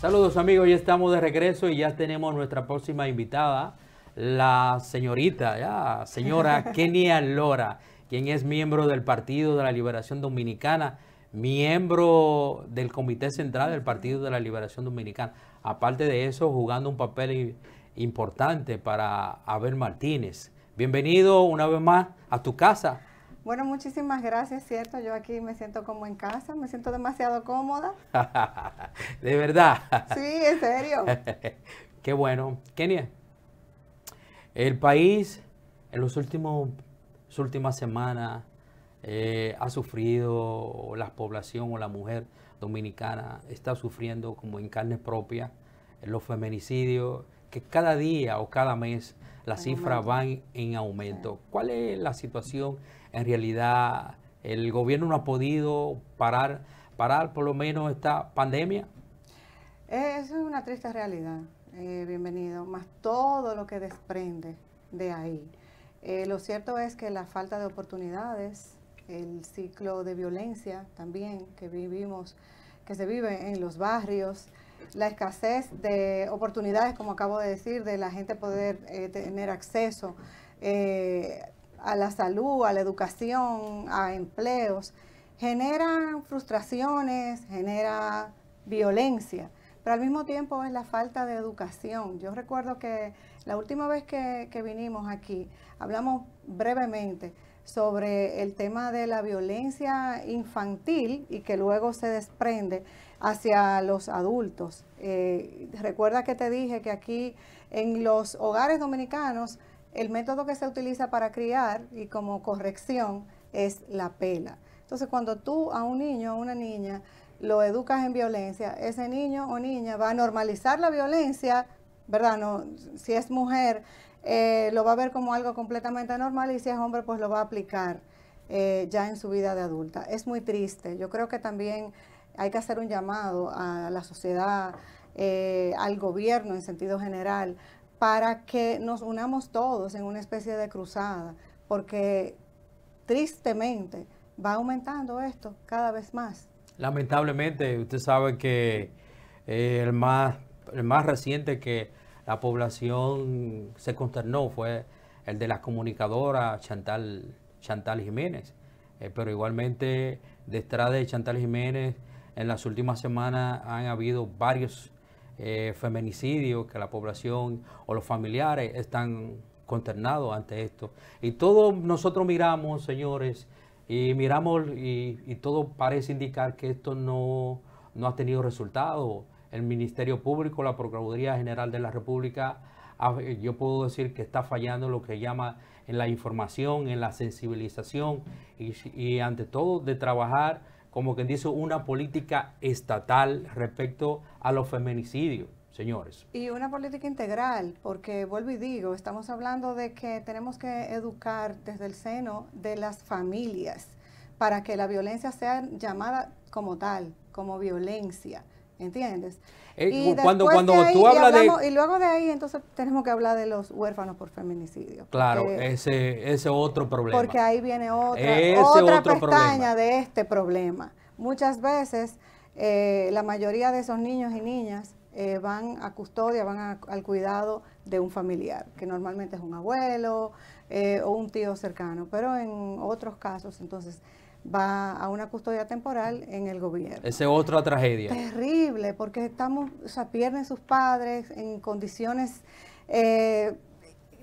Saludos amigos, ya estamos de regreso y ya tenemos nuestra próxima invitada, la señorita, ya, señora Kenia Lora, quien es miembro del Partido de la Liberación Dominicana, miembro del Comité Central del Partido de la Liberación Dominicana. Aparte de eso, jugando un papel importante para Abel Martínez. Bienvenido una vez más a tu casa, bueno, muchísimas gracias, cierto. Yo aquí me siento como en casa, me siento demasiado cómoda. de verdad. Sí, en serio. Qué bueno. Kenia, el país en los últimos, las últimas semanas eh, ha sufrido, la población o la mujer dominicana está sufriendo como en carne propia eh, los feminicidios, que cada día o cada mes las cifras van en aumento. ¿Cuál es la situación en realidad el gobierno no ha podido parar, parar por lo menos esta pandemia? Es una triste realidad, eh, bienvenido, más todo lo que desprende de ahí. Eh, lo cierto es que la falta de oportunidades, el ciclo de violencia también que vivimos, que se vive en los barrios, la escasez de oportunidades, como acabo de decir, de la gente poder eh, tener acceso. Eh, a la salud, a la educación, a empleos, generan frustraciones, genera violencia, pero al mismo tiempo es la falta de educación. Yo recuerdo que la última vez que, vinimos aquí hablamos brevemente sobre el tema de la violencia infantil y que luego se desprende hacia los adultos. Eh, recuerda que te dije que aquí en los hogares dominicanos el método que se utiliza para criar y como corrección es la pela. Entonces, cuando tú a un niño o una niña lo educas en violencia, ese niño o niña va a normalizar la violencia, ¿verdad? No, si es mujer, eh, lo va a ver como algo completamente normal y si es hombre, pues lo va a aplicar eh, ya en su vida de adulta. Es muy triste. Yo creo que también hay que hacer un llamado a la sociedad, eh, al gobierno en sentido general, para que nos unamos todos en una especie de cruzada, porque tristemente va aumentando esto cada vez más. Lamentablemente, usted sabe que eh, el, más, más reciente que la población se consternó fue el de la comunicadora Chantal, Chantal Jiménez. Eh, pero igualmente, detrás de Chantal Jiménez, en las últimas semanas han habido varios eh, que la población o los familiares están consternados ante esto. Y todos nosotros miramos, señores, y miramos y, todo parece indicar que esto no, no ha tenido resultado. El Ministerio Público, la Procuraduría General de la República, yo puedo decir que está fallando lo que llama en la información, en la sensibilización y, y ante todo de trabajar como quien dice, una política estatal respecto a los feminicidios, señores. Y una política integral, porque vuelvo y digo, estamos hablando de que tenemos que educar desde el seno de las familias para que la violencia sea llamada como tal, como violencia ¿Entiendes? Eh, y cuando cuando tú de... luego de ahí entonces tenemos que hablar de los huérfanos por feminicidio. Claro, ese ese otro problema. Porque ahí viene otra, otra pestaña de este problema. Muchas veces eh, la mayoría de esos niños y niñas eh, van a custodia, van al cuidado de un familiar, que normalmente es un abuelo o un tío cercano, pero en otros casos entonces va a una custodia temporal en el gobierno. Esa es otra tragedia. Terrible, porque estamos, o pierden sus padres en condiciones, eh,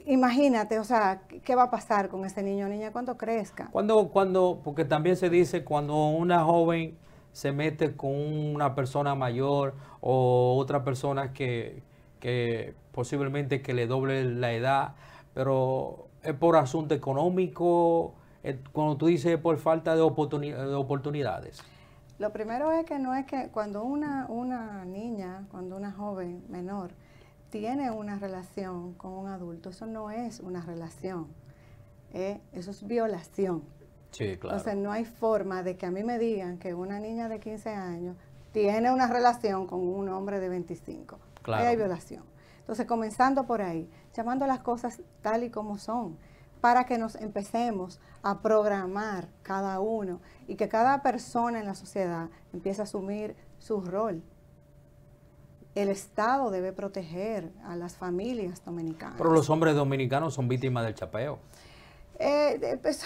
imagínate, o sea, ¿qué va a pasar con ese niño o niña cuando crezca? Cuando, cuando, porque también se dice cuando una joven se mete con una persona mayor o otra persona que, que posiblemente que le doble la edad, pero es por asunto económico, cuando tú dices por falta de, oportunidades? Lo primero es que no es que cuando una, una niña, cuando una joven menor tiene una relación con un adulto, eso no es una relación, ¿eh? eso es violación. Sí, claro. Entonces no hay forma de que a mí me digan que una niña de 15 años tiene una relación con un hombre de 25. Claro. hay violación. Entonces comenzando por ahí, llamando las cosas tal y como son para que nos empecemos a programar cada uno y que cada persona en la sociedad empiece a asumir su rol. El Estado debe proteger a las familias dominicanas. Pero los hombres dominicanos son víctimas del chapeo. Eh, pues,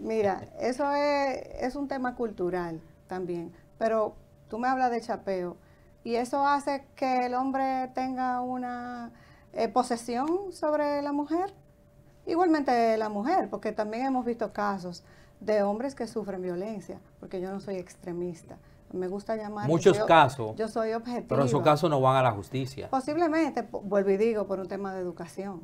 mira, eso es, un tema cultural también, pero tú me hablas de chapeo y eso hace que el hombre tenga una eh, posesión sobre la mujer. Igualmente la mujer, porque también hemos visto casos de hombres que sufren violencia, porque yo no soy extremista. Me gusta llamar. Muchos casos. Yo soy objetivo. Pero esos casos no van a la justicia. Posiblemente, vuelvo y digo, por un tema de educación.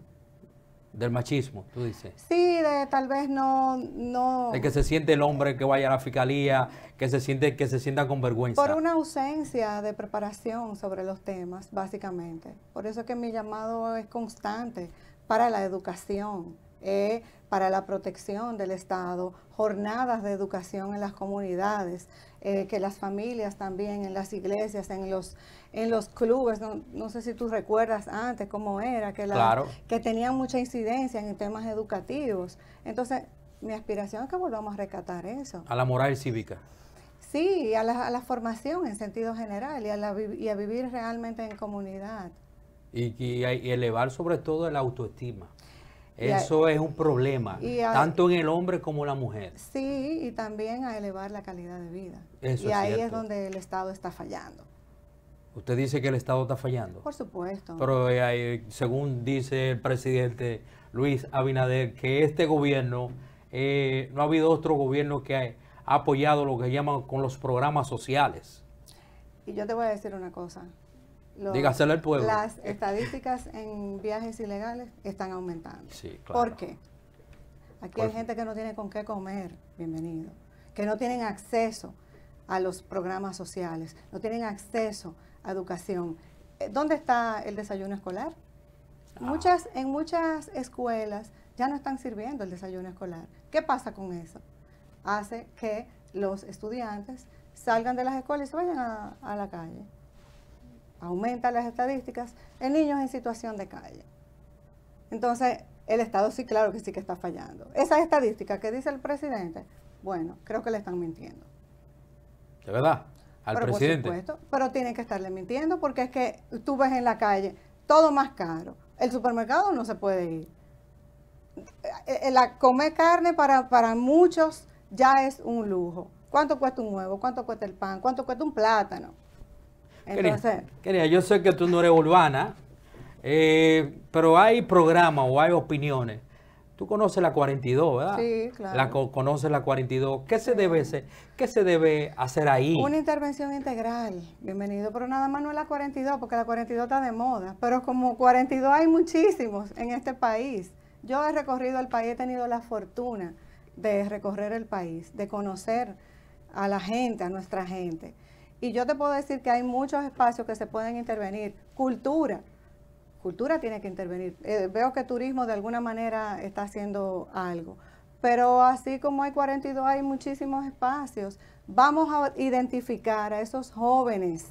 Del machismo, tú dices. Sí, de tal vez no, no. De que se siente el hombre que vaya a la fiscalía, que se siente, que se sienta con vergüenza. Por una ausencia de preparación sobre los temas, básicamente. Por eso es que mi llamado es constante para la educación, eh, para la protección del Estado, jornadas de educación en las comunidades, eh, que las familias también, en las iglesias, en los, en los clubes, no, sé si tú recuerdas antes cómo era, que, la, que tenían mucha incidencia en temas educativos. Entonces, mi aspiración es que volvamos a rescatar eso. A la moral cívica. Sí, a la, a la formación en sentido general y a, la, y a vivir realmente en comunidad y, elevar sobre todo la autoestima. Eso es un problema, tanto en el hombre como en la mujer. Sí, y también a elevar la calidad de vida. y ahí es donde el Estado está fallando. Usted dice que el Estado está fallando. Por supuesto. Pero eh, según dice el presidente Luis Abinader, que este gobierno, eh, no ha habido otro gobierno que ha, apoyado lo que llaman con los programas sociales. Y yo te voy a decir una cosa, pueblo. Las estadísticas en viajes ilegales están aumentando. Sí, ¿Por qué? Aquí hay gente que no tiene con qué comer, bienvenido, que no tienen acceso a los programas sociales, no tienen acceso a educación. Eh, ¿Dónde está el desayuno escolar? Ah. Muchas, en muchas escuelas ya no están sirviendo el desayuno escolar. ¿Qué pasa con eso? Hace que los estudiantes salgan de las escuelas y se vayan a la calle. Aumenta las estadísticas en niños en situación de calle. Entonces, el Estado sí, claro que sí que está fallando. Esas estadísticas que dice el presidente, bueno, creo que le están mintiendo. ¿De verdad? Al pero, presidente. Por supuesto, pero tienen que estarle mintiendo porque es que tú ves en la calle todo más caro. El supermercado no se puede ir. Eh, eh, la, comer carne para, para muchos ya es un lujo. ¿Cuánto cuesta un huevo? ¿Cuánto cuesta el pan? ¿Cuánto cuesta un plátano? Querida, yo sé que tú no eres urbana, eh, pero hay programas o hay opiniones. Tú conoces la 42, ¿verdad? Sí, claro. La conoces la 42. ¿Qué se, debe hacer, ¿Qué se debe hacer ahí? Una intervención integral. Bienvenido. Pero nada más no es la 42, porque la 42 está de moda. Pero como 42 hay muchísimos en este país. Yo he recorrido el país, he tenido la fortuna de recorrer el país, de conocer a la gente, a nuestra gente. Y yo te puedo decir que hay muchos espacios que se pueden intervenir. Cultura. Cultura tiene que intervenir. Eh, veo que turismo de alguna manera está haciendo algo. Pero así como hay 42, hay muchísimos espacios. Vamos a identificar a esos jóvenes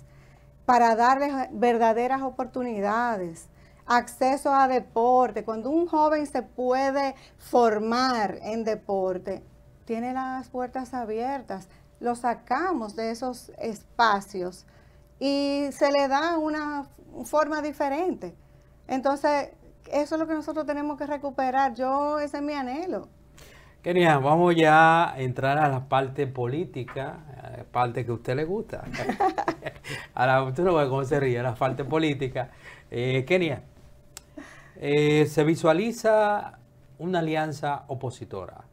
para darles verdaderas oportunidades acceso a deporte, cuando un joven se puede formar en deporte, tiene las puertas abiertas lo sacamos de esos espacios y se le da una forma diferente. Entonces, eso es lo que nosotros tenemos que recuperar. Yo, ese es mi anhelo. Kenia, vamos ya a entrar a la parte política, parte que a usted le gusta. a la, usted no cómo la parte política. Eh, Kenia, eh, se visualiza una alianza opositora.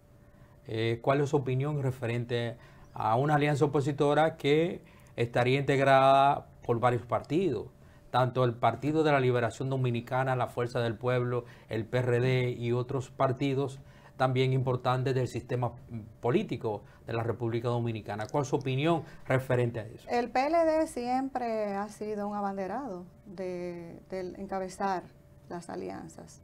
Eh, ¿Cuál es su opinión referente a a una alianza opositora que estaría integrada por varios partidos, tanto el Partido de la Liberación Dominicana, la Fuerza del Pueblo, el PRD y otros partidos también importantes del sistema político de la República Dominicana. ¿Cuál es su opinión referente a eso? El PLD siempre ha sido un abanderado de, encabezar las alianzas.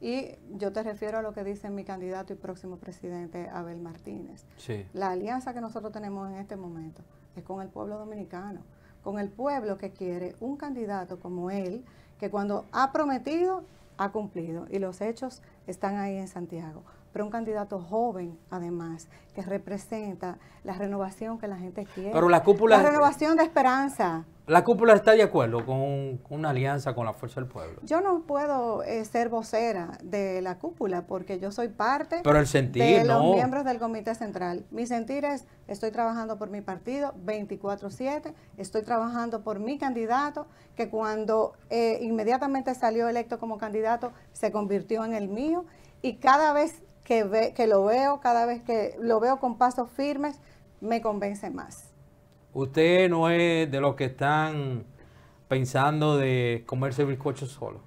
Y yo te refiero a lo que dice mi candidato y próximo presidente Abel Martínez. La alianza que nosotros tenemos en este momento es con el pueblo dominicano, con el pueblo que quiere un candidato como él, que cuando ha prometido, ha cumplido. Y los hechos están ahí en Santiago. Pero un candidato joven, además, que representa la renovación que la gente quiere. Pero la cúpula. La renovación de esperanza. La cúpula está de acuerdo con, una alianza con la Fuerza del Pueblo. Yo no puedo eh, ser vocera de la cúpula porque yo soy parte de los miembros del Comité Central. Mi sentir es, estoy trabajando por mi partido 24-7, estoy trabajando por mi candidato, que cuando eh, inmediatamente salió electo como candidato se convirtió en el mío y cada vez que, ve, que lo veo, cada vez que lo veo con pasos firmes, me convence más. Usted no es de los que están pensando de comerse bizcocho solo.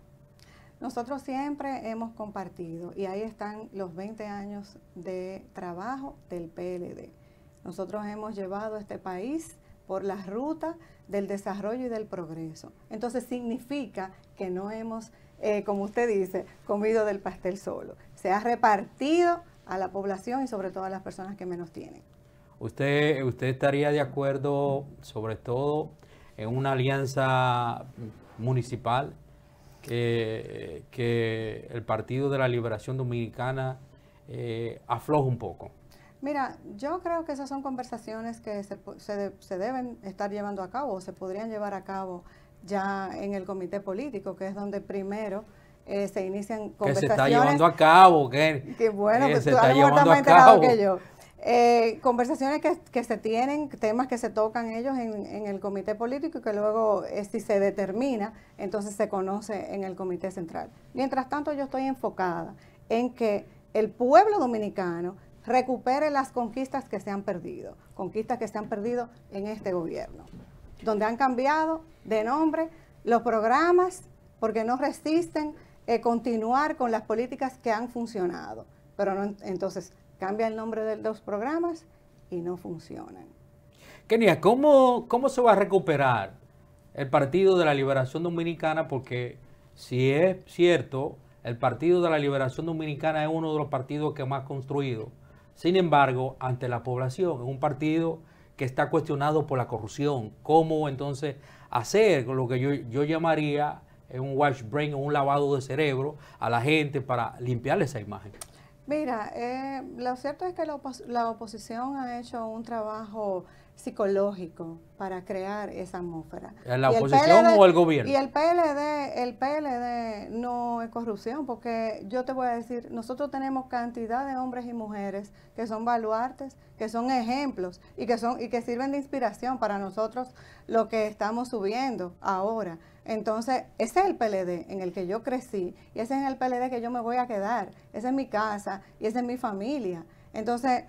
Nosotros siempre hemos compartido y ahí están los 20 años de trabajo del PLD. Nosotros hemos llevado a este país por la ruta del desarrollo y del progreso. Entonces significa que no hemos, eh, como usted dice, comido del pastel solo. Se ha repartido a la población y sobre todo a las personas que menos tienen. ¿Usted, usted estaría de acuerdo, sobre todo, en una alianza municipal que el Partido de la Liberación Dominicana eh, afloja un poco? Mira, yo creo que esas son conversaciones que se, deben estar llevando a cabo o se podrían llevar a cabo ya en el comité político, que es donde primero eh, se inician conversaciones. Que se está llevando a cabo, bueno, que pues se está llevando a cabo. Eh, conversaciones que, se tienen, temas que se tocan ellos en, el comité político y que luego, eh, si se determina, entonces se conoce en el comité central. Mientras tanto, yo estoy enfocada en que el pueblo dominicano recupere las conquistas que se han perdido, conquistas que se han perdido en este gobierno, donde han cambiado de nombre los programas porque no resisten eh, continuar con las políticas que han funcionado. Pero no, entonces Cambia el nombre de los programas y no funcionan. Kenia, ¿cómo, ¿cómo se va a recuperar el Partido de la Liberación Dominicana? Porque si es cierto, el Partido de la Liberación Dominicana es uno de los partidos que más construido. Sin embargo, ante la población, es un partido que está cuestionado por la corrupción. ¿Cómo entonces hacer lo que yo, yo llamaría un wash brain, un lavado de cerebro a la gente para limpiarle esa imagen? Mira, eh, lo cierto es que la, oposición ha hecho un trabajo psicológico para crear esa atmósfera. ¿La oposición o el gobierno? Y el PLD, el PLD no es corrupción, porque yo te voy a decir, nosotros tenemos cantidad de hombres y mujeres que son baluartes, que son ejemplos y que son y que sirven de inspiración para nosotros lo que estamos subiendo ahora. Entonces, ese es el PLD en el que yo crecí y ese es el PLD que yo me voy a quedar. Esa es mi casa y esa es mi familia. Entonces,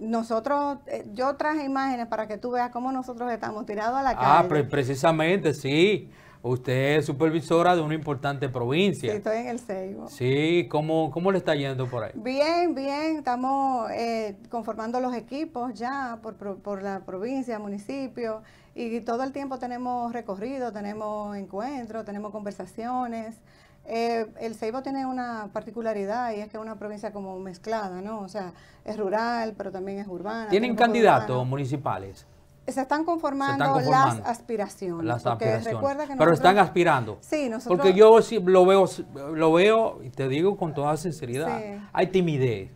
nosotros, eh, yo traje imágenes para que tú veas cómo nosotros estamos tirados a la ah, calle. Ah, precisamente, sí. Usted es supervisora de una importante provincia. Sí, estoy en el Seibo. Sí, ¿cómo, le está yendo por ahí? Bien, bien, estamos eh, conformando los equipos ya por, por la provincia, municipio y todo el tiempo tenemos recorrido, tenemos encuentros, tenemos conversaciones. Eh, el Ceibo tiene una particularidad y es que es una provincia como mezclada, ¿no? O sea, es rural, pero también es urbana. ¿Tienen candidatos municipales? Se están, conformando, las aspiraciones. Las aspiraciones. pero están aspirando. Sí, nosotros. Porque yo lo veo, lo veo, y te digo con toda sinceridad, hay timidez.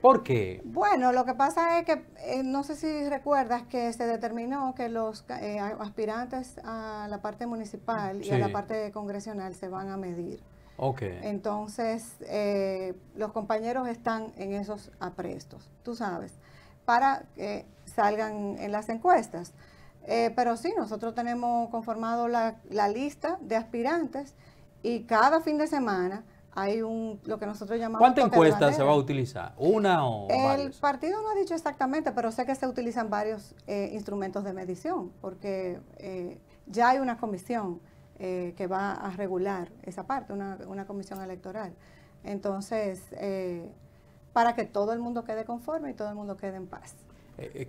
¿Por qué? Bueno, lo que pasa es que, eh, no sé si recuerdas que se determinó que los eh, aspirantes a la parte municipal y a la parte congresional se van a medir. Ok. Entonces, eh, los compañeros están en esos aprestos, tú sabes, para que salgan en las encuestas. pero sí, nosotros tenemos conformado la lista de aspirantes y cada fin de semana hay un, lo que nosotros llamamos... ¿Cuántas encuestas se va a utilizar? ¿Una o El partido no ha dicho exactamente, pero sé que se utilizan varios eh, instrumentos de medición, porque eh, ya hay una comisión eh, que va a regular esa parte, una, una comisión electoral. Entonces, para que todo el mundo quede conforme y todo el mundo quede en paz.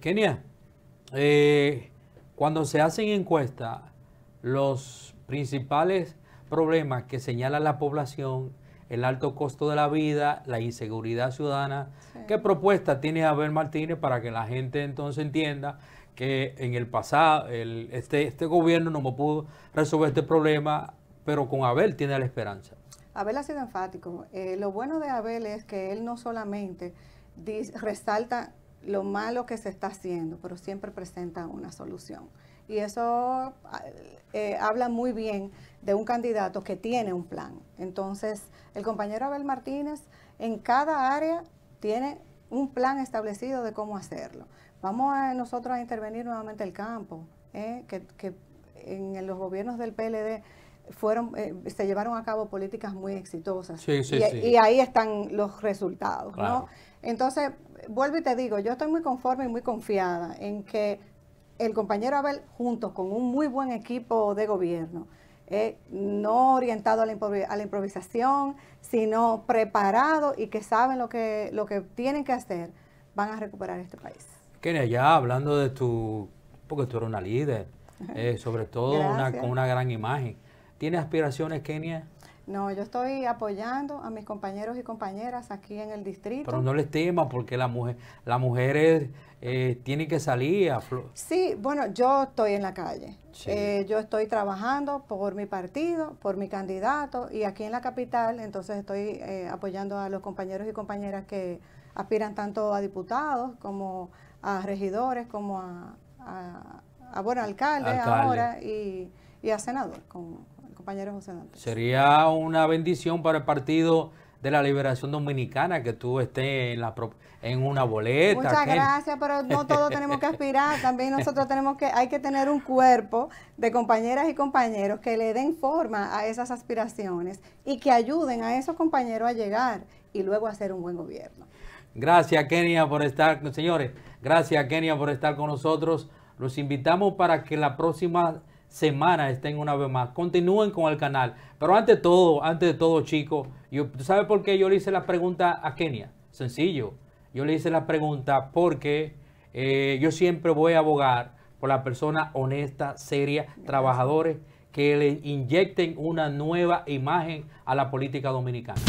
Kenia, cuando se hacen encuestas, los principales problemas que señala la población el alto costo de la vida, la inseguridad ciudadana. ¿Qué propuesta tiene Abel Martínez para que la gente entonces entienda que en el pasado este, este gobierno no pudo resolver este problema, pero con Abel tiene la esperanza? Abel ha sido enfático. Eh, lo bueno de Abel es que él no solamente resalta lo malo que se está haciendo, pero siempre presenta una solución. Y eso ah, eh, habla muy bien de un candidato que tiene un plan. Entonces, el compañero Abel Martínez en cada área tiene un plan establecido de cómo hacerlo. Vamos a nosotros a intervenir nuevamente el campo, eh, que, en los gobiernos del PLD fueron eh, se llevaron a cabo políticas muy exitosas. Sí, sí, y, sí. y, ahí están los resultados. Entonces, vuelvo y te digo, yo estoy muy conforme y muy confiada en que el compañero Abel, junto con un muy buen equipo de gobierno, eh, no orientado a la, improvisación, sino preparado y que saben lo que, lo que tienen que hacer, van a recuperar este país. Kenia, ya hablando de tu, porque tú eres una líder, eh, sobre todo con una gran imagen. ¿Tiene aspiraciones, Kenia? No, yo estoy apoyando a mis compañeros y compañeras aquí en el distrito. Pero no les teman porque las mujer, la mujeres eh, tienen que salir a... Sí, bueno, yo estoy en la calle. Eh, yo estoy trabajando por mi partido, por mi candidato y aquí en la capital, entonces estoy eh, apoyando a los compañeros y compañeras que aspiran tanto a diputados como a regidores, como a, a, alcalde. ahora y, a senador compañero José Dante. Sería una bendición para el partido de la liberación dominicana que tú estés en, la, en una boleta. Muchas gracias, pero no todos tenemos que aspirar, también nosotros tenemos que, hay que tener un cuerpo de compañeras y compañeros que le den forma a esas aspiraciones y que ayuden a esos compañeros a llegar y luego a hacer un buen gobierno. Gracias Kenia por estar, señores, gracias Kenia por estar con nosotros. Los invitamos para que la próxima semana estén una vez más. Continúen con el canal. Pero ante todo, antes de todo, chicos, ¿tú sabes por qué yo le hice la pregunta a Kenia? Sencillo. Yo le hice la pregunta porque eh, yo siempre voy a abogar por la persona honesta, seria, trabajadores que le inyecten una nueva imagen a la política dominicana.